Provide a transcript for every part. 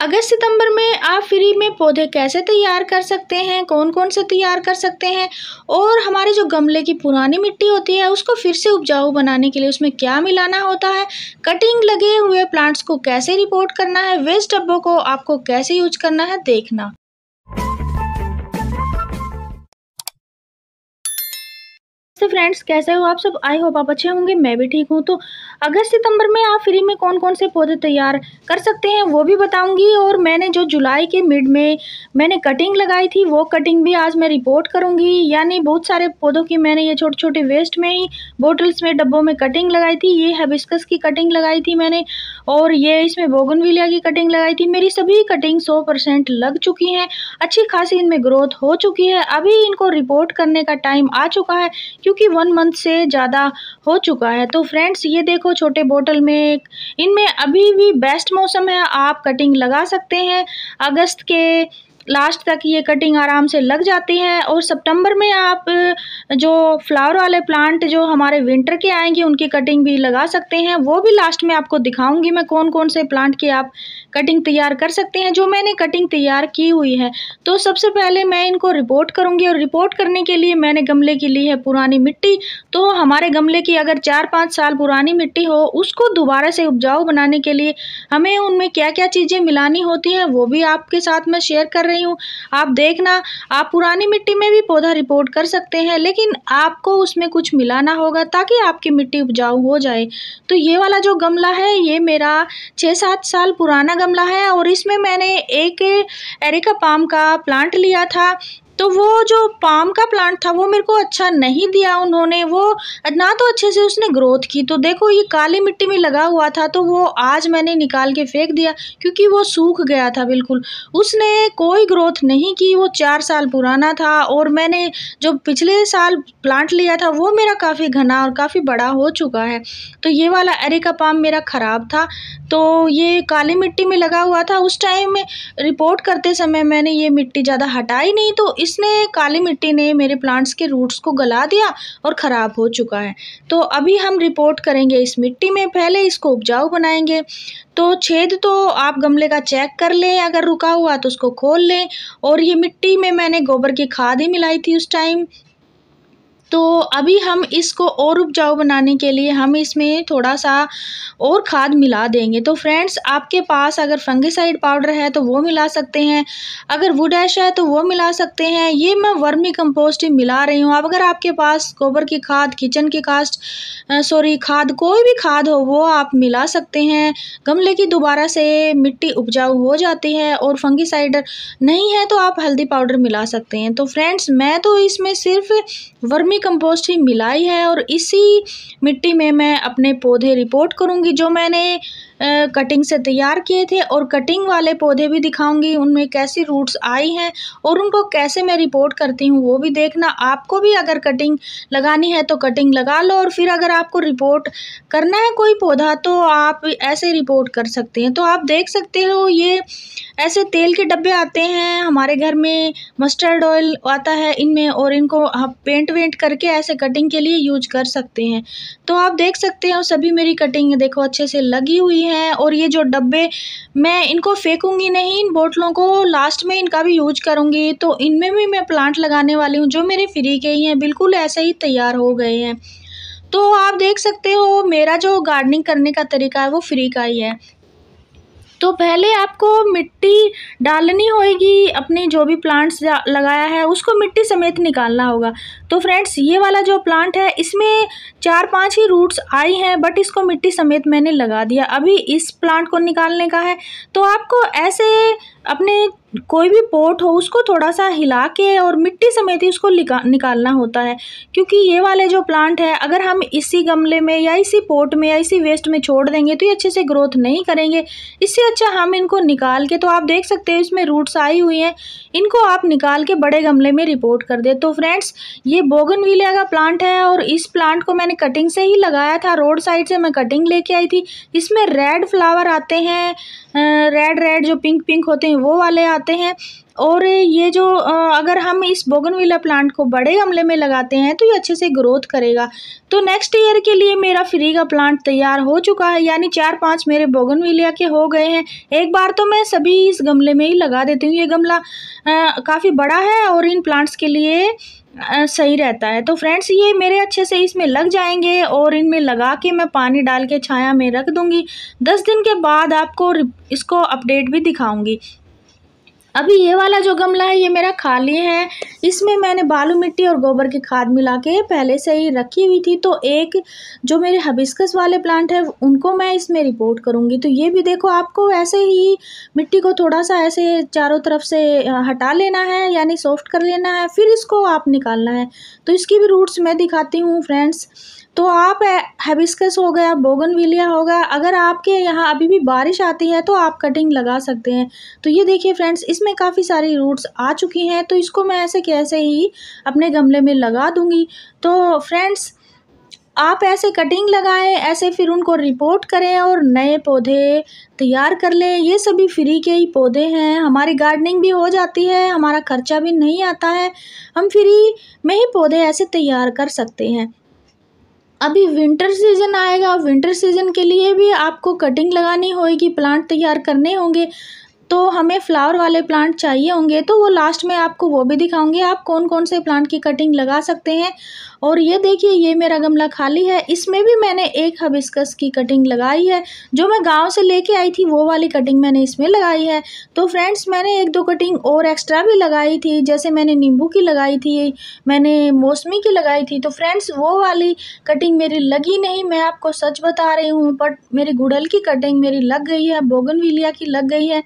अगस्त सितंबर में आप फ्री में पौधे कैसे तैयार कर सकते हैं कौन कौन से तैयार कर सकते हैं और हमारे जो गमले की पुरानी मिट्टी होती है उसको फिर से उपजाऊ बनाने के लिए उसमें क्या मिलाना होता है कटिंग लगे हुए प्लांट्स को कैसे रिपोर्ट करना है वेस्ट डब्बों को आपको कैसे यूज करना है देखना फ्रेंड्स कैसे हो आप सब आई होप आप अच्छे होंगे मैं भी ठीक हूँ तो अगस्त सितंबर में आप फ्री में कौन कौन से पौधे तैयार कर सकते हैं वो भी बताऊंगी और मैंने जो जुलाई के मिड में मैंने कटिंग लगाई थी वो कटिंग भी आज मैं रिपोर्ट करूंगी यानी बहुत सारे पौधों की मैंने ये छोटे छोटे वेस्ट में ही बोटल्स में डब्बों में कटिंग लगाई थी ये हेबिस्कस की कटिंग लगाई थी मैंने और ये इसमें बोगनविलिया की कटिंग लगाई थी मेरी सभी कटिंग सौ लग चुकी हैं अच्छी खासी इनमें ग्रोथ हो चुकी है अभी इनको रिपोर्ट करने का टाइम आ चुका है क्योंकि ऑलरेडी वन मंथ से ज़्यादा हो चुका है तो फ्रेंड्स ये देखो छोटे बोतल में इनमें अभी भी बेस्ट मौसम है आप कटिंग लगा सकते हैं अगस्त के लास्ट तक ये कटिंग आराम से लग जाती है और सितंबर में आप जो फ्लावर वाले प्लांट जो हमारे विंटर के आएंगे उनकी कटिंग भी लगा सकते हैं वो भी लास्ट में आपको दिखाऊंगी मैं कौन कौन से प्लांट की आप कटिंग तैयार कर सकते हैं जो मैंने कटिंग तैयार की हुई है तो सबसे पहले मैं इनको रिपोर्ट करूँगी और रिपोर्ट करने के लिए मैंने गमले की ली है पुरानी मिट्टी तो हमारे गमले की अगर चार पाँच साल पुरानी मिट्टी हो उसको दोबारा से उपजाऊ बनाने के लिए हमें उनमें क्या क्या चीज़ें मिलानी होती हैं वो भी आपके साथ मैं शेयर कर रही रही हूँ आप देखना आप पुरानी मिट्टी में भी पौधा रिपोर्ट कर सकते हैं लेकिन आपको उसमें कुछ मिलाना होगा ताकि आपकी मिट्टी उपजाऊ हो जाए तो ये वाला जो गमला है ये मेरा छः सात साल पुराना गमला है और इसमें मैंने एक एरिका पाम का प्लांट लिया था तो वो जो पाम का प्लांट था वो मेरे को अच्छा नहीं दिया उन्होंने वो ना तो अच्छे से उसने ग्रोथ की तो देखो ये काली मिट्टी में लगा हुआ था तो वो आज मैंने निकाल के फेंक दिया क्योंकि वो सूख गया था बिल्कुल उसने कोई ग्रोथ नहीं की वो चार साल पुराना था और मैंने जो पिछले साल प्लांट लिया था वो मेरा काफ़ी घना और काफ़ी बड़ा हो चुका है तो ये वाला एरे का पाम मेरा ख़राब था तो ये काली मिट्टी में लगा हुआ था उस टाइम में रिपोर्ट करते समय मैंने ये मिट्टी ज़्यादा हटाई नहीं तो इस इसने काली मिट्टी ने मेरे प्लांट्स के रूट्स को गला दिया और ख़राब हो चुका है तो अभी हम रिपोर्ट करेंगे इस मिट्टी में पहले इसको उपजाऊ बनाएंगे तो छेद तो आप गमले का चेक कर लें अगर रुका हुआ तो उसको खोल लें और ये मिट्टी में मैंने गोबर की खाद ही मिलाई थी उस टाइम तो अभी हम इसको और उपजाऊ बनाने के लिए हम इसमें थोड़ा सा और खाद मिला देंगे तो फ्रेंड्स आपके पास अगर फंगिसाइड पाउडर है तो वो मिला सकते हैं अगर वुड ऐश है तो वो मिला सकते हैं ये मैं वर्मी कंपोस्ट ही मिला रही हूँ अब अगर आपके पास गोबर की खाद किचन की कास्ट सॉरी खाद कोई भी खाद हो वो आप मिला सकते हैं गमले की दोबारा से मिट्टी उपजाऊ हो जाती है और फंगिसाइड नहीं है तो आप हल्दी पाउडर मिला सकते हैं तो फ्रेंड्स मैं तो इसमें सिर्फ वर्मी कंपोस्ट ही मिलाई है और इसी मिट्टी में मैं अपने पौधे रिपोर्ट करूंगी जो मैंने कटिंग से तैयार किए थे और कटिंग वाले पौधे भी दिखाऊंगी उनमें कैसी रूट्स आई हैं और उनको कैसे मैं रिपोर्ट करती हूँ वो भी देखना आपको भी अगर कटिंग लगानी है तो कटिंग लगा लो और फिर अगर आपको रिपोर्ट करना है कोई पौधा तो आप ऐसे रिपोर्ट कर सकते हैं तो आप देख सकते हो ये ऐसे तेल के डब्बे आते हैं हमारे घर में मस्टर्ड ऑयल आता है इनमें और इनको आप पेंट वेंट करके ऐसे कटिंग के लिए यूज कर सकते हैं तो आप देख सकते हैं सभी मेरी कटिंग देखो अच्छे से लगी हुई है और ये जो डब्बे मैं इनको फेंकूँगी नहीं इन बोटलों को लास्ट में इनका भी यूज करूँगी तो इनमें भी मैं प्लांट लगाने वाली हूँ जो मेरे फ्री के ही हैं बिल्कुल ऐसे ही तैयार हो गए हैं तो आप देख सकते हो मेरा जो गार्डनिंग करने का तरीका है वो फ्री का ही है तो पहले आपको मिट्टी डालनी होगी अपने जो भी प्लांट्स लगाया है उसको मिट्टी समेत निकालना होगा तो फ्रेंड्स ये वाला जो प्लांट है इसमें चार पांच ही रूट्स आई हैं बट इसको मिट्टी समेत मैंने लगा दिया अभी इस प्लांट को निकालने का है तो आपको ऐसे अपने कोई भी पोट हो उसको थोड़ा सा हिला के और मिट्टी समेत ही उसको निकालना होता है क्योंकि ये वाले जो प्लांट है अगर हम इसी गमले में या इसी पोट में या इसी वेस्ट में छोड़ देंगे तो ये अच्छे से ग्रोथ नहीं करेंगे इससे अच्छा हम इनको निकाल के तो आप देख सकते हो इसमें रूट्स आई हुई हैं इनको आप निकाल के बड़े गमले में रिपोर्ट कर दे तो फ्रेंड्स ये ये बोगनविलिया का प्लांट है और इस प्लांट को मैंने कटिंग से ही लगाया था रोड साइड से मैं कटिंग लेके आई थी इसमें रेड फ्लावर आते हैं रेड रेड जो पिंक पिंक होते हैं वो वाले आते हैं और ये जो अगर हम इस बोगनविला प्लांट को बड़े गमले में लगाते हैं तो ये अच्छे से ग्रोथ करेगा तो नेक्स्ट ईयर के लिए मेरा फ्री का प्लांट तैयार हो चुका है यानी चार पांच मेरे बोगनविलिया के हो गए हैं एक बार तो मैं सभी इस गमले में ही लगा देती हूँ ये गमला काफ़ी बड़ा है और इन प्लांट्स के लिए सही रहता है तो फ्रेंड्स ये मेरे अच्छे से इसमें लग जाएंगे और इनमें लगा के मैं पानी डाल के छाया में रख दूँगी दस दिन के बाद आपको इसको अपडेट भी दिखाऊँगी अभी ये वाला जो गमला है ये मेरा खाली है इसमें मैंने बालू मिट्टी और गोबर की खाद मिला के पहले से ही रखी हुई थी तो एक जो मेरे हबिस्कस वाले प्लांट है उनको मैं इसमें रिपोर्ट करूँगी तो ये भी देखो आपको ऐसे ही मिट्टी को थोड़ा सा ऐसे चारों तरफ से हटा लेना है यानी सॉफ्ट कर लेना है फिर इसको आप निकालना है तो इसकी भी रूट्स मैं दिखाती हूँ फ्रेंड्स तो आप हेबिस्कस हो गया बोगनविलिया होगा अगर आपके यहाँ अभी भी बारिश आती है तो आप कटिंग लगा सकते हैं तो ये देखिए फ्रेंड्स इसमें काफ़ी सारी रूट्स आ चुकी हैं तो इसको मैं ऐसे कैसे ही अपने गमले में लगा दूँगी तो फ्रेंड्स आप ऐसे कटिंग लगाएं ऐसे फिर उनको रिपोर्ट करें और नए पौधे तैयार कर लें ये सभी फ्री के ही पौधे हैं हमारी गार्डनिंग भी हो जाती है हमारा खर्चा भी नहीं आता है हम फ्री में ही पौधे ऐसे तैयार कर सकते हैं अभी विंटर सीज़न आएगा विंटर सीज़न के लिए भी आपको कटिंग लगानी होगी प्लांट तैयार करने होंगे तो हमें फ्लावर वाले प्लांट चाहिए होंगे तो वो लास्ट में आपको वो भी दिखाऊंगी आप कौन कौन से प्लांट की कटिंग लगा सकते हैं और ये देखिए ये मेरा गमला खाली है इसमें भी मैंने एक हबिस्कस की कटिंग लगाई है जो मैं गांव से लेके आई थी वो वाली कटिंग मैंने इसमें लगाई है तो फ्रेंड्स मैंने एक दो कटिंग और एक्स्ट्रा भी लगाई थी जैसे मैंने नींबू की लगाई थी मैंने मौसमी की लगाई थी तो फ्रेंड्स वो वाली कटिंग मेरी लगी नहीं मैं आपको सच बता रही हूँ बट मेरी गुड़ल की कटिंग मेरी लग गई है बोगनविलिया की लग गई है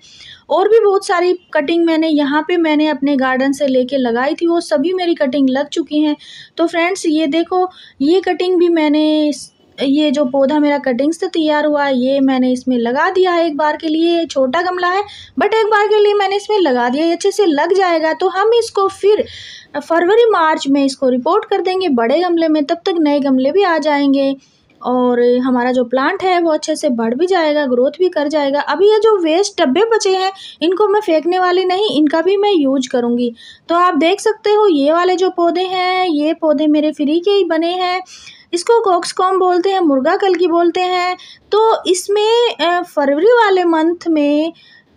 और भी बहुत सारी कटिंग मैंने यहाँ पे मैंने अपने गार्डन से लेके लगाई थी वो सभी मेरी कटिंग लग चुकी हैं तो फ्रेंड्स ये देखो ये कटिंग भी मैंने ये जो पौधा मेरा कटिंग से तैयार हुआ है ये मैंने इसमें लगा दिया है एक बार के लिए छोटा गमला है बट एक बार के लिए मैंने इसमें लगा दिया ये अच्छे से लग जाएगा तो हम इसको फिर फरवरी मार्च में इसको रिपोर्ट कर देंगे बड़े गमले में तब तक नए गमले भी आ जाएंगे और हमारा जो प्लांट है वो अच्छे से बढ़ भी जाएगा ग्रोथ भी कर जाएगा अभी ये जो वेस्ट डब्बे बचे हैं इनको मैं फेंकने वाली नहीं इनका भी मैं यूज करूँगी तो आप देख सकते हो ये वाले जो पौधे हैं ये पौधे मेरे फ्री के ही बने हैं इसको कॉक्सकॉम बोलते हैं मुर्गा कल की बोलते हैं तो इसमें फरवरी वाले मंथ में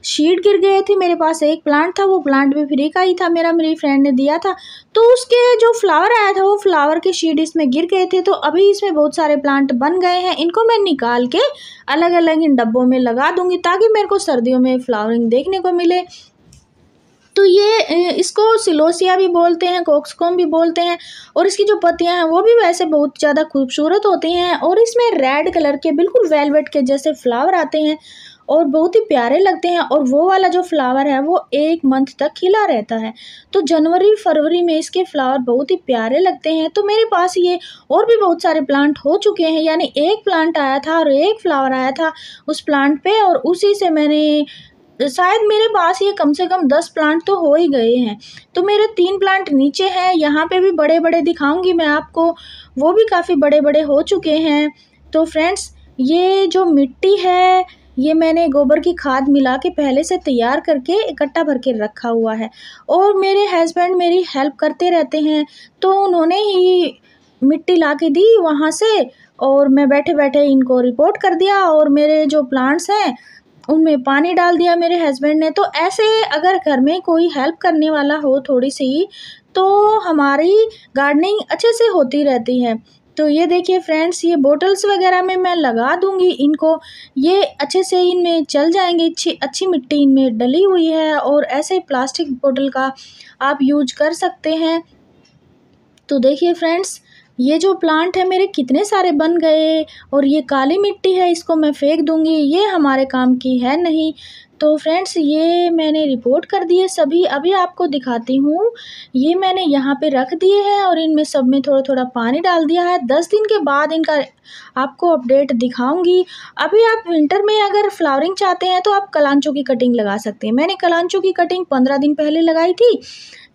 शीट गिर गए थे मेरे पास एक प्लांट था वो प्लांट भी फ्री का ही था मेरा मेरी फ्रेंड ने दिया था तो उसके जो फ्लावर आया था वो फ्लावर के शीड इसमें गिर गए थे तो अभी इसमें बहुत सारे प्लांट बन गए हैं इनको मैं निकाल के अलग अलग इन डब्बों में लगा दूंगी ताकि मेरे को सर्दियों में फ्लावरिंग देखने को मिले तो ये इसको सिलोसिया भी बोलते हैं कोक्सकोम भी बोलते हैं और इसकी जो पत्तियां हैं वो भी वैसे बहुत ज़्यादा खूबसूरत होती हैं और इसमें रेड कलर के बिल्कुल वेलवेट के जैसे फ्लावर आते हैं और बहुत ही प्यारे लगते हैं और वो वाला जो फ्लावर है वो एक मंथ तक खिला रहता है तो जनवरी फरवरी में इसके फ्लावर बहुत ही प्यारे लगते हैं तो मेरे पास ये और भी बहुत सारे प्लांट हो चुके हैं यानी एक प्लांट आया था और एक फ्लावर आया था उस प्लांट पे और उसी से मैंने शायद मेरे पास ये कम से कम दस प्लांट तो हो ही गए हैं तो मेरे तीन प्लांट नीचे हैं यहाँ पे भी बड़े बड़े दिखाऊंगी मैं आपको वो भी काफ़ी बड़े बड़े हो चुके हैं तो फ्रेंड्स ये जो मिट्टी है ये मैंने गोबर की खाद मिला के पहले से तैयार करके इकट्ठा भर के रखा हुआ है और मेरे हस्बैंड मेरी हेल्प करते रहते हैं तो उन्होंने ही मिट्टी ला के दी वहाँ से और मैं बैठे बैठे इनको रिपोर्ट कर दिया और मेरे जो प्लांट्स हैं उनमें पानी डाल दिया मेरे हस्बैंड ने तो ऐसे अगर घर में कोई हेल्प करने वाला हो थोड़ी सी तो हमारी गार्डनिंग अच्छे से होती रहती है तो ये देखिए फ्रेंड्स ये बोटल्स वगैरह में मैं लगा दूंगी इनको ये अच्छे से इनमें चल जाएंगे अच्छी अच्छी मिट्टी इनमें डली हुई है और ऐसे प्लास्टिक बोटल का आप यूज कर सकते हैं तो देखिए फ्रेंड्स ये जो प्लांट है मेरे कितने सारे बन गए और ये काली मिट्टी है इसको मैं फेंक दूंगी ये हमारे काम की है नहीं तो फ्रेंड्स ये मैंने रिपोर्ट कर दिए सभी अभी आपको दिखाती हूँ ये मैंने यहाँ पे रख दिए हैं और इनमें सब में थोड़ा थोड़ा पानी डाल दिया है दस दिन के बाद इनका आपको अपडेट दिखाऊंगी अभी आप विंटर में अगर फ्लावरिंग चाहते हैं तो आप कलांचों की कटिंग लगा सकते हैं मैंने कलांचों की कटिंग पंद्रह दिन पहले लगाई थी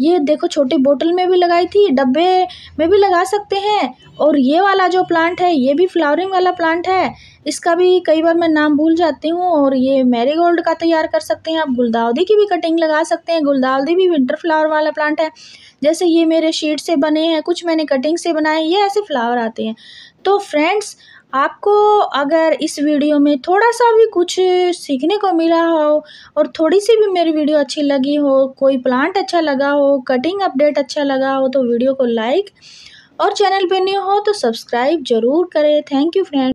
ये देखो छोटे बोतल में भी लगाई थी डब्बे में भी लगा सकते हैं और ये वाला जो प्लांट है ये भी फ्लावरिंग वाला प्लांट है इसका भी कई बार मैं नाम भूल जाती हूँ और ये मैरीगोल्ड का तैयार कर सकते हैं आप गुलदाउदी की भी कटिंग लगा सकते हैं गुलदाउदी भी विंटर फ्लावर वाला प्लांट है जैसे ये मेरे शीट से बने हैं कुछ मैंने कटिंग से बनाए ये ऐसे फ्लावर आते हैं तो फ्रेंड्स आपको अगर इस वीडियो में थोड़ा सा भी कुछ सीखने को मिला हो और थोड़ी सी भी मेरी वीडियो अच्छी लगी हो कोई प्लांट अच्छा लगा हो कटिंग अपडेट अच्छा लगा हो तो वीडियो को लाइक और चैनल पर न्यू हो तो सब्सक्राइब ज़रूर करें थैंक यू फ्रेंड